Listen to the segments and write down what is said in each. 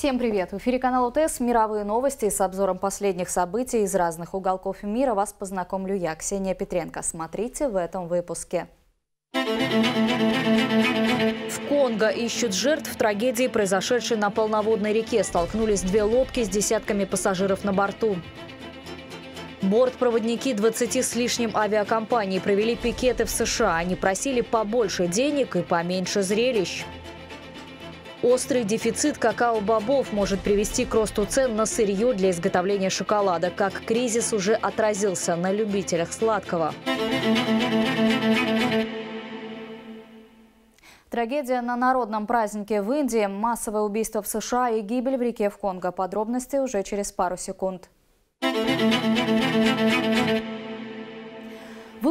Всем привет! В эфире канал УТС «Мировые новости» с обзором последних событий из разных уголков мира вас познакомлю я, Ксения Петренко. Смотрите в этом выпуске. В Конго ищут жертв трагедии, произошедшей на полноводной реке. Столкнулись две лодки с десятками пассажиров на борту. Бортпроводники 20 с лишним авиакомпаний провели пикеты в США. Они просили побольше денег и поменьше зрелищ. Острый дефицит какао-бобов может привести к росту цен на сырье для изготовления шоколада, как кризис уже отразился на любителях сладкого. Трагедия на народном празднике в Индии, массовое убийство в США и гибель в реке в Конго. Подробности уже через пару секунд. Thank you.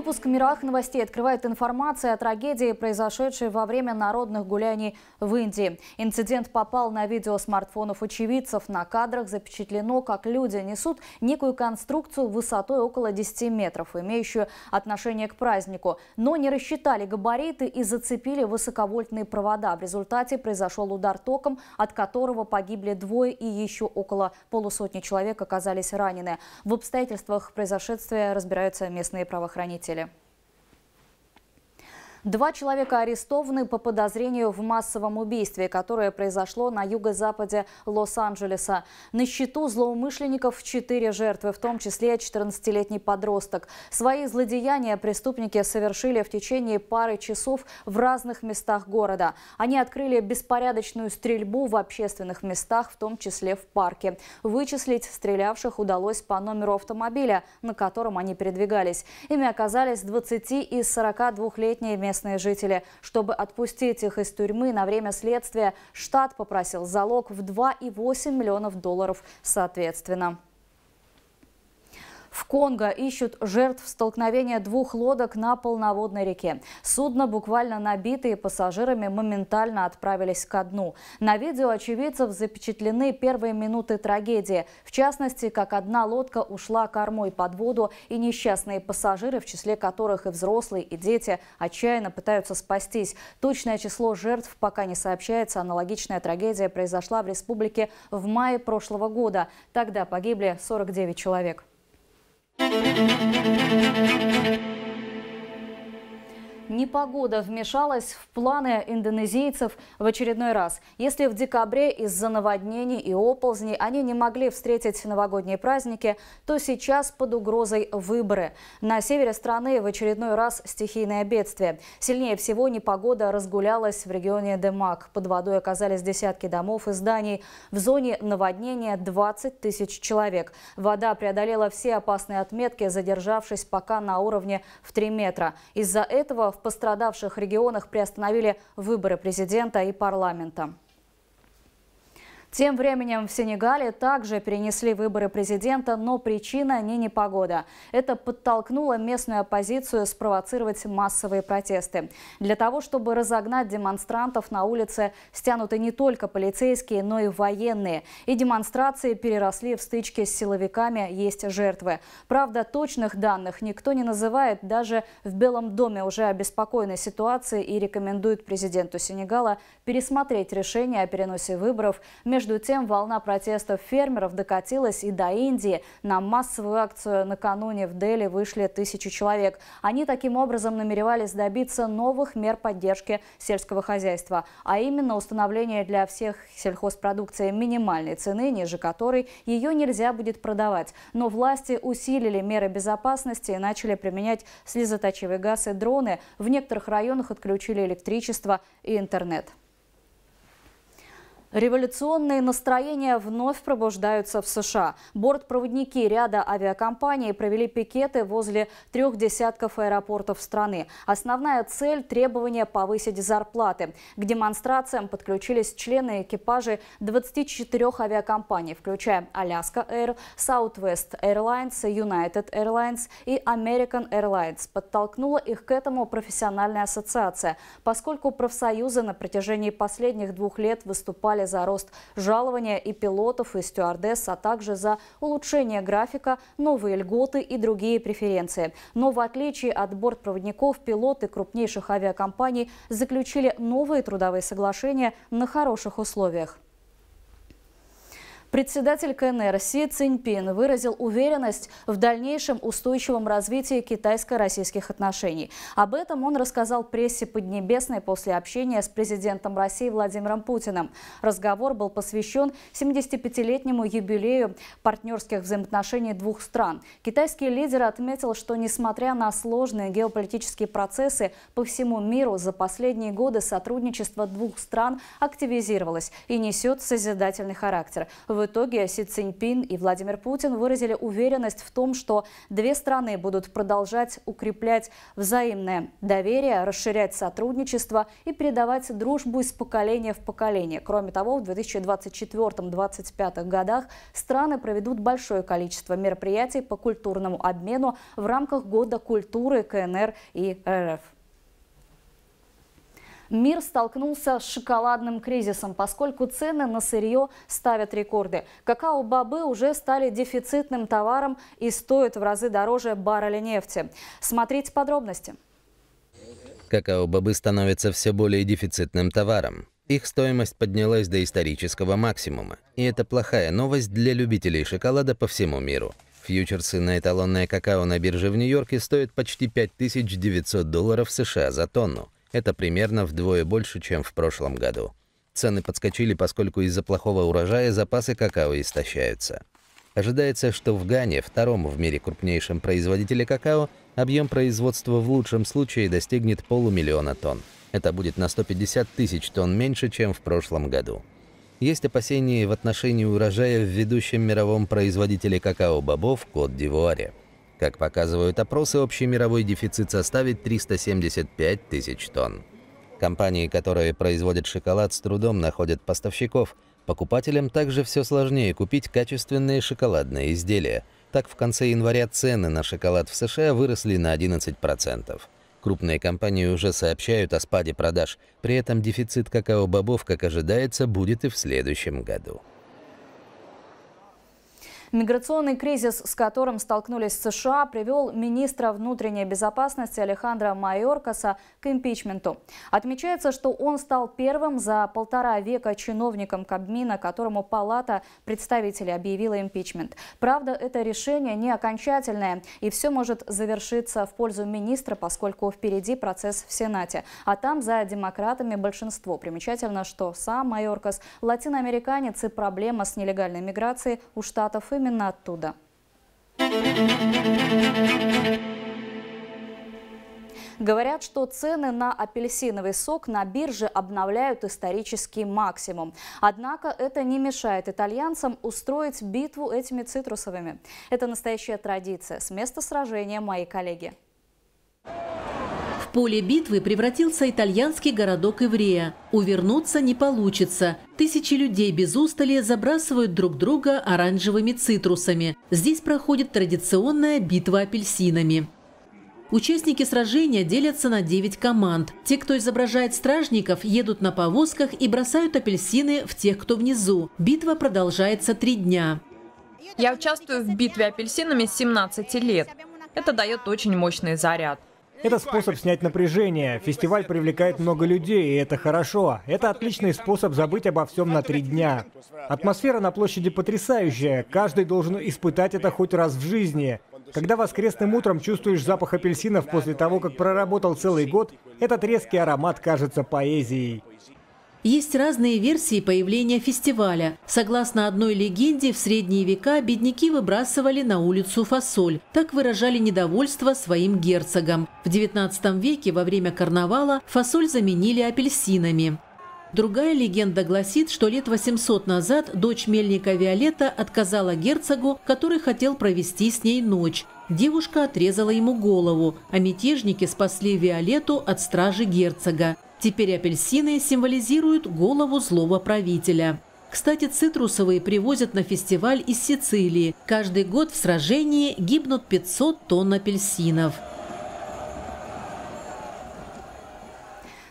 Выпуск «Мировых новостей» открывает информация о трагедии, произошедшей во время народных гуляний в Индии. Инцидент попал на видео смартфонов очевидцев. На кадрах запечатлено, как люди несут некую конструкцию высотой около 10 метров, имеющую отношение к празднику, но не рассчитали габариты и зацепили высоковольтные провода. В результате произошел удар током, от которого погибли двое и еще около полусотни человек оказались ранены. В обстоятельствах произошедшего разбираются местные правоохранители. Два человека арестованы по подозрению в массовом убийстве, которое произошло на юго-западе Лос-Анджелеса. На счету злоумышленников четыре жертвы, в том числе 14-летний подросток. Свои злодеяния преступники совершили в течение пары часов в разных местах города. Они открыли беспорядочную стрельбу в общественных местах, в том числе в парке. Вычислить стрелявших удалось по номеру автомобиля, на котором они передвигались. Ими оказались 20 и 42-летние местные жители. Чтобы отпустить их из тюрьмы на время следствия, штат попросил залог в 2,8 миллионов долларов соответственно. В Конго ищут жертв столкновения двух лодок на полноводной реке. Судно, буквально набитые пассажирами, моментально отправились ко дну. На видео очевидцев запечатлены первые минуты трагедии. В частности, как одна лодка ушла кормой под воду, и несчастные пассажиры, в числе которых и взрослые, и дети, отчаянно пытаются спастись. Точное число жертв пока не сообщается. Аналогичная трагедия произошла в республике в мае прошлого года. Тогда погибли 49 человек. Müzik Непогода вмешалась в планы индонезийцев в очередной раз. Если в декабре из-за наводнений и оползней они не могли встретить новогодние праздники, то сейчас под угрозой выборы. На севере страны в очередной раз стихийное бедствие. Сильнее всего непогода разгулялась в регионе Демак. Под водой оказались десятки домов и зданий. В зоне наводнения 20 тысяч человек. Вода преодолела все опасные отметки, задержавшись пока на уровне в 3 метра. Из-за этого в в пострадавших регионах приостановили выборы президента и парламента. Тем временем в Сенегале также перенесли выборы президента, но причина не непогода. Это подтолкнуло местную оппозицию спровоцировать массовые протесты. Для того, чтобы разогнать демонстрантов, на улице стянуты не только полицейские, но и военные. И демонстрации переросли в стычки с силовиками, есть жертвы. Правда, точных данных никто не называет. Даже в Белом доме уже обеспокоены ситуацией и рекомендуют президенту Сенегала пересмотреть решение о переносе выборов между между тем, волна протестов фермеров докатилась и до Индии. На массовую акцию накануне в Дели вышли тысячи человек. Они таким образом намеревались добиться новых мер поддержки сельского хозяйства, а именно установление для всех сельхозпродукции минимальной цены, ниже которой ее нельзя будет продавать. Но власти усилили меры безопасности и начали применять слезоточивый газ и дроны. В некоторых районах отключили электричество и интернет. Революционные настроения вновь пробуждаются в США. Бортпроводники ряда авиакомпаний провели пикеты возле трех десятков аэропортов страны. Основная цель – требование повысить зарплаты. К демонстрациям подключились члены экипажей 24 авиакомпаний, включая Alaska Air, Southwest Airlines, United Airlines и American Airlines. Подтолкнула их к этому профессиональная ассоциация, поскольку профсоюзы на протяжении последних двух лет выступали голосовали за рост жалования и пилотов, и стюардесс, а также за улучшение графика, новые льготы и другие преференции. Но в отличие от бортпроводников, пилоты крупнейших авиакомпаний заключили новые трудовые соглашения на хороших условиях. Председатель КНР Си Цзиньпин выразил уверенность в дальнейшем устойчивом развитии китайско-российских отношений. Об этом он рассказал прессе Поднебесной после общения с президентом России Владимиром Путиным. Разговор был посвящен 75-летнему юбилею партнерских взаимоотношений двух стран. Китайский лидер отметил, что несмотря на сложные геополитические процессы по всему миру за последние годы сотрудничество двух стран активизировалось и несет созидательный характер. В в итоге Си Цзиньпин и Владимир Путин выразили уверенность в том, что две страны будут продолжать укреплять взаимное доверие, расширять сотрудничество и передавать дружбу из поколения в поколение. Кроме того, в 2024-2025 годах страны проведут большое количество мероприятий по культурному обмену в рамках Года культуры КНР и РФ. Мир столкнулся с шоколадным кризисом, поскольку цены на сырье ставят рекорды. Какао-бобы уже стали дефицитным товаром и стоят в разы дороже барреля нефти. Смотрите подробности. Какао-бобы становятся все более дефицитным товаром. Их стоимость поднялась до исторического максимума. И это плохая новость для любителей шоколада по всему миру. Фьючерсы на эталонное какао на бирже в Нью-Йорке стоят почти 5900 долларов США за тонну. Это примерно вдвое больше, чем в прошлом году. Цены подскочили, поскольку из-за плохого урожая запасы какао истощаются. Ожидается, что в Гане, втором в мире крупнейшем производителе какао, объем производства в лучшем случае достигнет полумиллиона тонн. Это будет на 150 тысяч тонн меньше, чем в прошлом году. Есть опасения в отношении урожая в ведущем мировом производителе какао-бобов Кот-д'Ивуаре. Как показывают опросы, общий мировой дефицит составит 375 тысяч тонн. Компании, которые производят шоколад, с трудом находят поставщиков. Покупателям также все сложнее купить качественные шоколадные изделия. Так, в конце января цены на шоколад в США выросли на 11%. Крупные компании уже сообщают о спаде продаж, при этом дефицит какао-бобов, как ожидается, будет и в следующем году. Миграционный кризис, с которым столкнулись США, привел министра внутренней безопасности Алехандра Майоркаса к импичменту. Отмечается, что он стал первым за полтора века чиновником Кабмина, которому Палата представителей объявила импичмент. Правда, это решение не окончательное, и все может завершиться в пользу министра, поскольку впереди процесс в Сенате, а там за демократами большинство. Примечательно, что сам Майоркас латиноамериканец и проблема с нелегальной миграцией у штатов и именно оттуда. Говорят, что цены на апельсиновый сок на бирже обновляют исторический максимум. Однако это не мешает итальянцам устроить битву этими цитрусовыми. Это настоящая традиция. С места сражения мои коллеги поле битвы превратился итальянский городок Иврея. Увернуться не получится. Тысячи людей без устали забрасывают друг друга оранжевыми цитрусами. Здесь проходит традиционная битва апельсинами. Участники сражения делятся на 9 команд. Те, кто изображает стражников, едут на повозках и бросают апельсины в тех, кто внизу. Битва продолжается три дня. Я участвую в битве апельсинами с 17 лет. Это дает очень мощный заряд. Это способ снять напряжение. Фестиваль привлекает много людей, и это хорошо. Это отличный способ забыть обо всем на три дня. Атмосфера на площади потрясающая. Каждый должен испытать это хоть раз в жизни. Когда воскресным утром чувствуешь запах апельсинов после того, как проработал целый год, этот резкий аромат кажется поэзией. Есть разные версии появления фестиваля. Согласно одной легенде, в средние века бедняки выбрасывали на улицу фасоль. Так выражали недовольство своим герцогам. В XIX веке во время карнавала фасоль заменили апельсинами. Другая легенда гласит, что лет 800 назад дочь мельника Виолетта отказала герцогу, который хотел провести с ней ночь. Девушка отрезала ему голову, а мятежники спасли Виолетту от стражи герцога. Теперь апельсины символизируют голову злого правителя. Кстати, цитрусовые привозят на фестиваль из Сицилии. Каждый год в сражении гибнут 500 тонн апельсинов.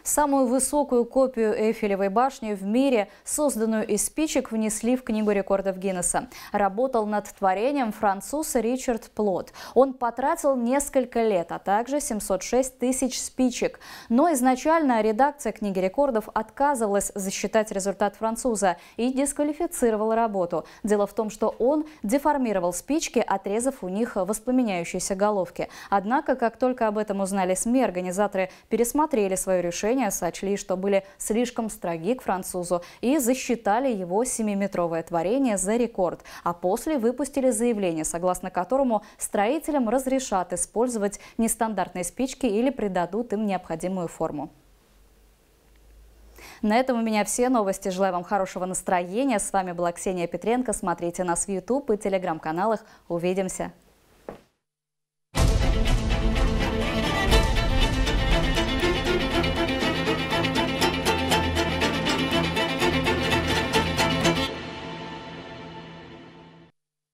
Самую высокую копию Эйфелевой башни в мире, созданную из спичек, внесли в Книгу рекордов Гиннесса. Работал над творением француз Ричард Плот. Он потратил несколько лет, а также 706 тысяч спичек. Но изначально редакция Книги рекордов отказывалась засчитать результат француза и дисквалифицировала работу. Дело в том, что он деформировал спички, отрезав у них воспламеняющиеся головки. Однако, как только об этом узнали СМИ, организаторы пересмотрели свое решение заявления сочли, что были слишком строги к французу и засчитали его семиметровое творение за рекорд, а после выпустили заявление, согласно которому строителям разрешат использовать нестандартные спички или придадут им необходимую форму. На этом у меня все новости. Желаю вам хорошего настроения. С вами была Ксения Петренко. Смотрите нас в YouTube и телеграм-каналах. Увидимся!